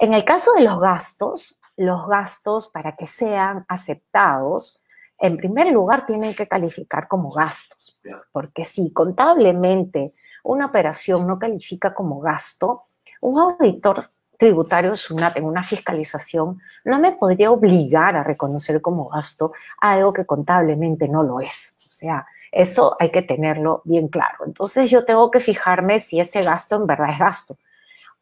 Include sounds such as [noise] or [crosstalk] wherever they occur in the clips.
En el caso de los gastos, los gastos para que sean aceptados, en primer lugar tienen que calificar como gastos, pues, porque si contablemente una operación no califica como gasto, un auditor tributario de SUNAT en una fiscalización no me podría obligar a reconocer como gasto algo que contablemente no lo es. O sea, eso hay que tenerlo bien claro. Entonces yo tengo que fijarme si ese gasto en verdad es gasto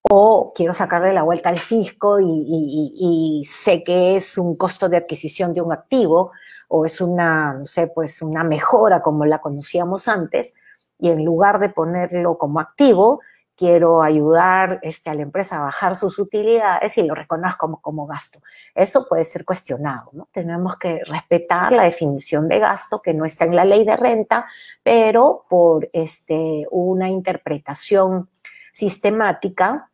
o quiero sacarle la vuelta al fisco y, sé que es un costo de adquisición de un activo o es una, no sé, pues una mejora como la conocíamos antes y en lugar de ponerlo como activo, quiero ayudar este, a la empresa a bajar sus utilidades y lo reconozco como, gasto. Eso puede ser cuestionado, ¿no? Tenemos que respetar la definición de gasto que no está en la ley de renta, pero por este, una interpretación sistemática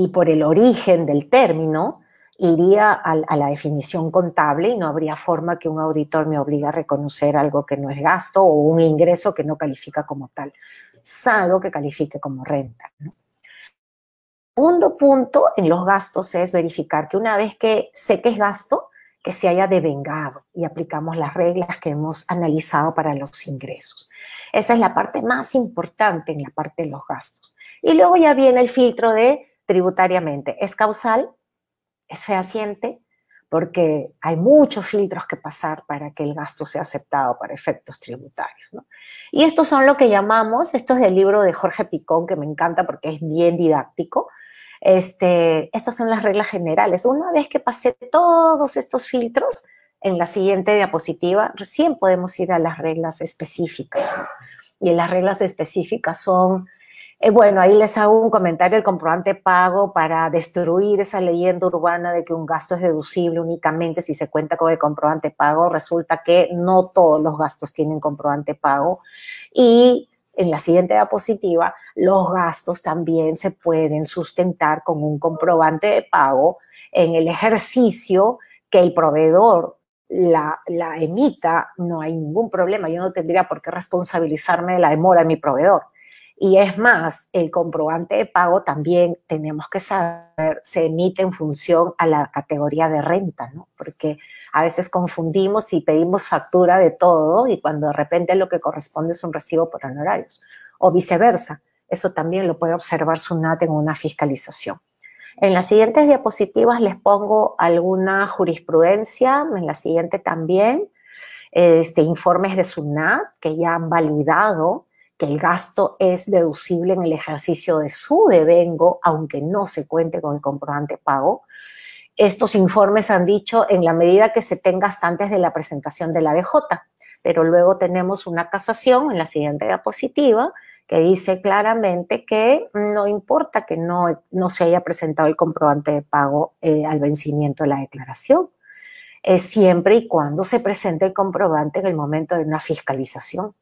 y por el origen del término, iría a, la definición contable y no habría forma que un auditor me obligue a reconocer algo que no es gasto o un ingreso que no califica como tal, salvo que califique como renta. ¿no? Segundo punto en los gastos es verificar que una vez que sé que es gasto, que se haya devengado y aplicamos las reglas que hemos analizado para los ingresos. Esa es la parte más importante en la parte de los gastos. Y luego ya viene el filtro de tributariamente. Es causal, es fehaciente, porque hay muchos filtros que pasar para que el gasto sea aceptado para efectos tributarios. Y estos son lo que llamamos, esto es del libro de Jorge Picón, que me encanta porque es bien didáctico. Este, estas son las reglas generales. Una vez que pasé todos estos filtros, en la siguiente diapositiva recién podemos ir a las reglas específicas. Y las reglas específicas son eh, bueno, ahí les hago un comentario, del comprobante pago para destruir esa leyenda urbana de que un gasto es deducible únicamente si se cuenta con el comprobante pago, resulta que no todos los gastos tienen comprobante pago y en la siguiente diapositiva los gastos también se pueden sustentar con un comprobante de pago en el ejercicio que el proveedor la emita, no hay ningún problema, yo no tendría por qué responsabilizarme de la demora de mi proveedor y es más, el comprobante de pago también tenemos que saber, se emite en función a la categoría de renta, ¿no? Porque a veces confundimos y pedimos factura de todo y cuando de repente lo que corresponde es un recibo por honorarios o viceversa. Eso también lo puede observar SUNAT en una fiscalización. En las siguientes diapositivas les pongo alguna jurisprudencia, en la siguiente también, este, informes de SUNAT que ya han validado que el gasto es deducible en el ejercicio de su devengo, aunque no se cuente con el comprobante pago. Estos informes han dicho en la medida que se tenga antes de la presentación de la DJ, pero luego tenemos una casación en la siguiente diapositiva que dice claramente que no importa que no, no se haya presentado el comprobante de pago eh, al vencimiento de la declaración, siempre y cuando se presente el comprobante en el momento de una fiscalización.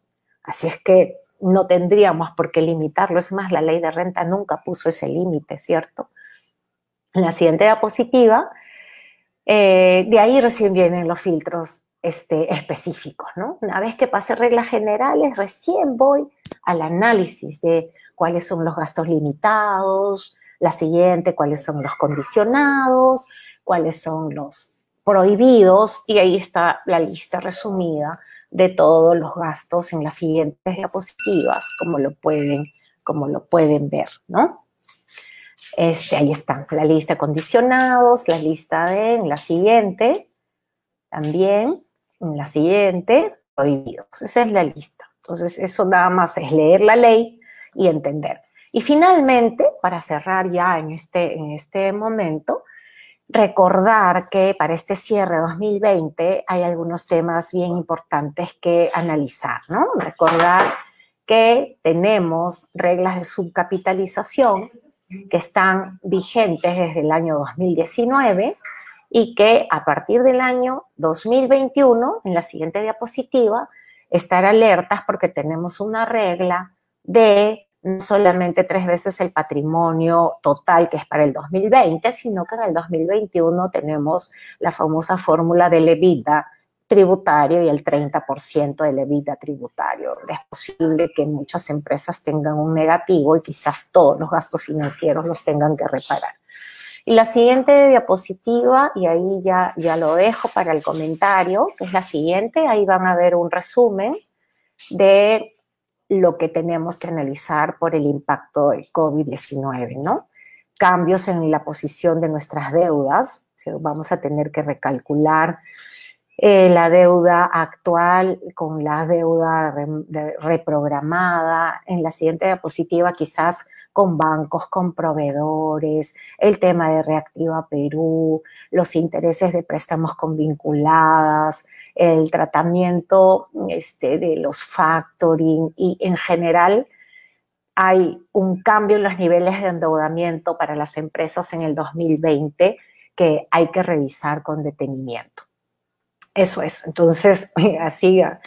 Así es que no tendríamos por qué limitarlo. Es más, la ley de renta nunca puso ese límite, ¿cierto? En la siguiente diapositiva, eh, de ahí recién vienen los filtros este, específicos, ¿no? Una vez que pasé reglas generales, recién voy al análisis de cuáles son los gastos limitados, la siguiente, cuáles son los condicionados, cuáles son los prohibidos, y ahí está la lista resumida de todos los gastos en las siguientes diapositivas, como lo pueden, como lo pueden ver, ¿no? Este, ahí están, la lista de condicionados, la lista de en la siguiente, también en la siguiente, prohibidos. Esa es la lista. Entonces, eso nada más es leer la ley y entender. Y finalmente, para cerrar ya en este, en este momento, recordar que para este cierre 2020 hay algunos temas bien importantes que analizar, ¿no? Recordar que tenemos reglas de subcapitalización que están vigentes desde el año 2019 y que a partir del año 2021, en la siguiente diapositiva, estar alertas porque tenemos una regla de no solamente tres veces el patrimonio total que es para el 2020, sino que en el 2021 tenemos la famosa fórmula de levita tributario y el 30% de levita tributario. Es posible que muchas empresas tengan un negativo y quizás todos los gastos financieros los tengan que reparar. Y la siguiente diapositiva, y ahí ya, ya lo dejo para el comentario, que es la siguiente, ahí van a ver un resumen de lo que tenemos que analizar por el impacto de COVID-19, ¿no? Cambios en la posición de nuestras deudas, vamos a tener que recalcular eh, la deuda actual con la deuda reprogramada, en la siguiente diapositiva quizás con bancos, con proveedores, el tema de Reactiva Perú, los intereses de préstamos vinculadas, el tratamiento este, de los factoring y en general hay un cambio en los niveles de endeudamiento para las empresas en el 2020 que hay que revisar con detenimiento. Eso es. Entonces, [laughs] así a,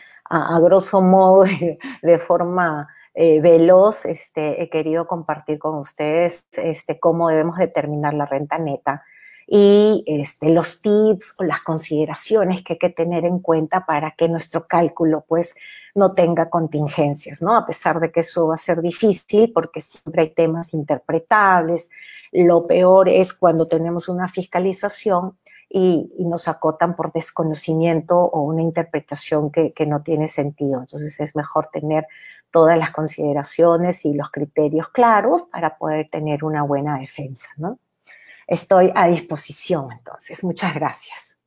grosso modo, [laughs] de forma eh, veloz, este, he querido compartir con ustedes este, cómo debemos determinar la renta neta y este, los tips o las consideraciones que hay que tener en cuenta para que nuestro cálculo pues no tenga contingencias, ¿no? A pesar de que eso va a ser difícil porque siempre hay temas interpretables, lo peor es cuando tenemos una fiscalización y, nos acotan por desconocimiento o una interpretación que, que no tiene sentido. Entonces es mejor tener todas las consideraciones y los criterios claros para poder tener una buena defensa. ¿no? Estoy a disposición, entonces. Muchas gracias.